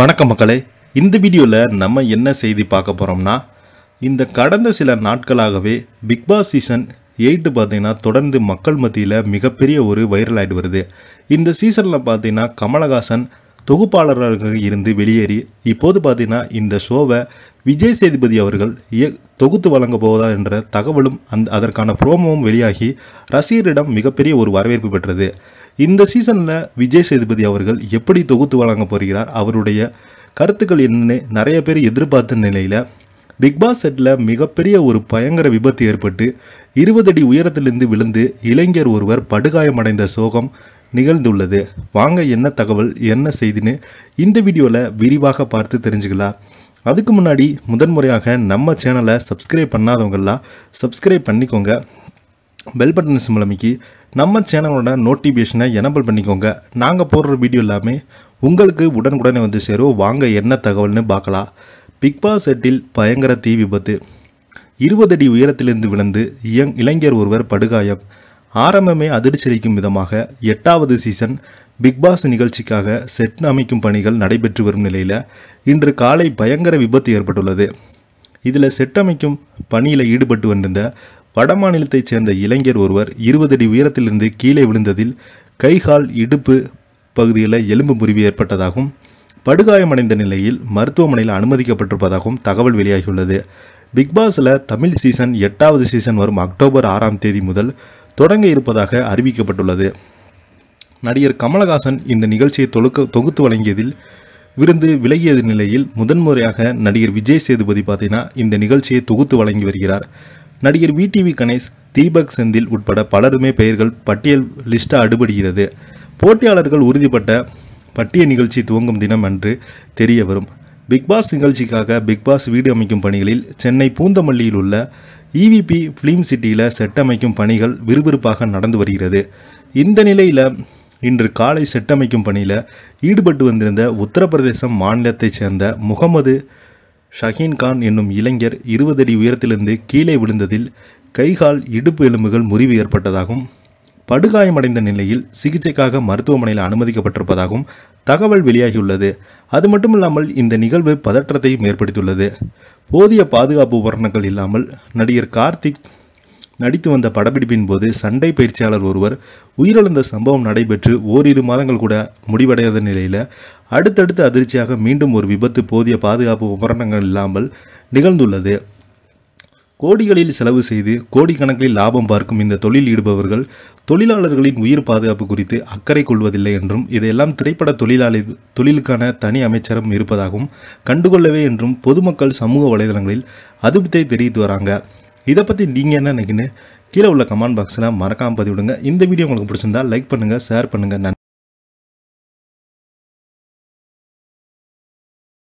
வணக்கம் மக்களே இந்த வீடியோவில் நம்ம என்ன செய்தி பார்க்க போகிறோம்னா இந்த கடந்த சில நாட்களாகவே பிக்பாஸ் சீசன் எயிட்டு பார்த்திங்கன்னா தொடர்ந்து மக்கள் மத்தியில் மிகப்பெரிய ஒரு வைரல் ஆகிட்டு வருது இந்த சீசனில் பார்த்திங்கன்னா கமலஹாசன் தொகுப்பாளராக இருந்து வெளியேறி இப்போது பார்த்திங்கன்னா இந்த ஷோவை விஜய் சேதுபதி அவர்கள் தொகுத்து வழங்க போவதா என்ற தகவலும் அந் அதற்கான ப்ரோமோவும் வெளியாகி ரசிகரிடம் மிகப்பெரிய ஒரு வரவேற்பு பெற்றது இந்த சீசனில் விஜய் சேதுபதி அவர்கள் எப்படி தொகுத்து வழங்க போகிறார் அவருடைய கருத்துக்கள் என்னன்னு நிறைய பேர் எதிர்பார்த்த நிலையில் பிக்பாஸ் செட்டில் மிகப்பெரிய ஒரு பயங்கர விபத்து ஏற்பட்டு இருபது அடி உயரத்திலிருந்து விழுந்து இளைஞர் ஒருவர் படுகாயமடைந்த சோகம் நிகழ்ந்துள்ளது வாங்க என்ன தகவல் என்ன செய்தின்னு இந்த வீடியோவில் விரிவாக பார்த்து தெரிஞ்சுக்கலாம் அதுக்கு முன்னாடி முதன்முறையாக நம்ம சேனலை சப்ஸ்கிரைப் பண்ணாதவங்களாம் சப்ஸ்கிரைப் பண்ணிக்கோங்க பெல் பட்டன் சிம்பளமிக்கு நம்ம சேனலோட நோட்டிஃபிகேஷனை எனபிள் பண்ணிக்கோங்க நாங்கள் போடுற வீடியோ எல்லாமே உங்களுக்கு உடனுக்குடனே வந்து சேரும் வாங்க என்ன தகவல்னு பார்க்கலாம் பிக்பாஸ் செட்டில் பயங்கர தீ விபத்து இருபது அடி உயரத்திலிருந்து விழுந்து இயங் இளைஞர் ஒருவர் படுகாயம் ஆரம்பமே அதிர்ச்சியளிக்கும் விதமாக எட்டாவது சீசன் பிக்பாஸ் நிகழ்ச்சிக்காக செட் அமைக்கும் பணிகள் நடைபெற்று வரும் நிலையில் இன்று காலை பயங்கர விபத்து ஏற்பட்டுள்ளது இதில் செட் அமைக்கும் பணியில் ஈடுபட்டு வந்திருந்த வடமாநிலத்தைச் சேர்ந்த இளைஞர் ஒருவர் இருபது அடி உயரத்திலிருந்து கீழே விழுந்ததில் கைகால் இடுப்பு பகுதியில் எலும்பு முறிவு ஏற்பட்டதாகவும் படுகாயமடைந்த நிலையில் மருத்துவமனையில் அனுமதிக்கப்பட்டிருப்பதாகவும் தகவல் வெளியாகியுள்ளது பிக்பாஸில் தமிழ் சீசன் எட்டாவது சீசன் வரும் அக்டோபர் ஆறாம் தேதி முதல் தொடங்க இருப்பதாக அறிவிக்கப்பட்டுள்ளது நடிகர் கமலஹாசன் இந்த நிகழ்ச்சியை தொழுக்க தொகுத்து வழங்கியதில் விருந்து விலகிய நிலையில் முதன்முறையாக நடிகர் விஜய் சேதுபதி பார்த்தீங்கன்னா இந்த நிகழ்ச்சியை தொகுத்து வழங்கி வருகிறார் நடிகர் வி டிவி கணேஷ் தீபக் செந்தில் உட்பட பலருமே பெயர்கள் பட்டியல் லிஸ்டாக அடுபடுகிறது போட்டியாளர்கள் உறுதிப்பட்ட பட்டிய நிகழ்ச்சி துவங்கும் தினம் அன்று தெரிய வரும் பிக்பாஸ் நிகழ்ச்சிக்காக பிக்பாஸ் வீடு அமைக்கும் பணிகளில் சென்னை பூந்தமல்லியில் உள்ள இவிபி ஃபிலிம் சிட்டியில் செட்டமைக்கும் பணிகள் விறுவிறுப்பாக நடந்து வருகிறது இந்த நிலையில் இன்று காலை செட்டமைக்கும் பணியில் ஈடுபட்டு வந்திருந்த உத்தரப்பிரதேசம் மாநிலத்தைச் சேர்ந்த முகமது ஷஹீன் கான் என்னும் இளைஞர் இருபது அடி உயரத்திலிருந்து கீழே விழுந்ததில் கைகால் இடுப்பு எலும்புகள் முறிவு ஏற்பட்டதாகவும் படுகாயமடைந்த நிலையில் சிகிச்சைக்காக மருத்துவமனையில் அனுமதிக்கப்பட்டிருப்பதாகவும் தகவல் வெளியாகியுள்ளது அது மட்டுமில்லாமல் இந்த நிகழ்வு பதற்றத்தையும் ஏற்படுத்தியுள்ளது போதிய பாதுகாப்பு உபகரணங்கள் இல்லாமல் நடிகர் கார்த்திக் நடித்து வந்த படப்பிடிப்பின் போது சண்டை பயிற்சியாளர் ஒருவர் உயிரிழந்த சம்பவம் நடைபெற்று ஓரிரு மாதங்கள் கூட முடிவடையாத நிலையில் அடுத்தடுத்து அதிர்ச்சியாக மீண்டும் ஒரு விபத்து போதிய பாதுகாப்பு உபகரணங்கள் இல்லாமல் நிகழ்ந்துள்ளது கோடிகளில் செலவு செய்து கோடிக்கணக்கில் லாபம் பார்க்கும் இந்த தொழில் ஈடுபவர்கள் தொழிலாளர்களின் உயிர் பாதுகாப்பு குறித்து அக்கறை கொள்வதில்லை என்றும் இதையெல்லாம் திரைப்பட தொழிலாளி தொழிலுக்கான தனி அமைச்சரம் இருப்பதாகவும் கண்டுகொள்ளவே என்றும் பொதுமக்கள் சமூக வலைதளங்களில் அதிருப்தியை தெரிவித்து வராங்க இதை பற்றி நீங்கள் என்ன நினைக்கணும் கீழே உள்ள கமெண்ட் பாக்ஸில் மறக்காமல் பதிவிடுங்க இந்த வீடியோ உங்களுக்கு பிடிச்சிருந்தா லைக் பண்ணுங்கள் ஷேர் பண்ணுங்கள்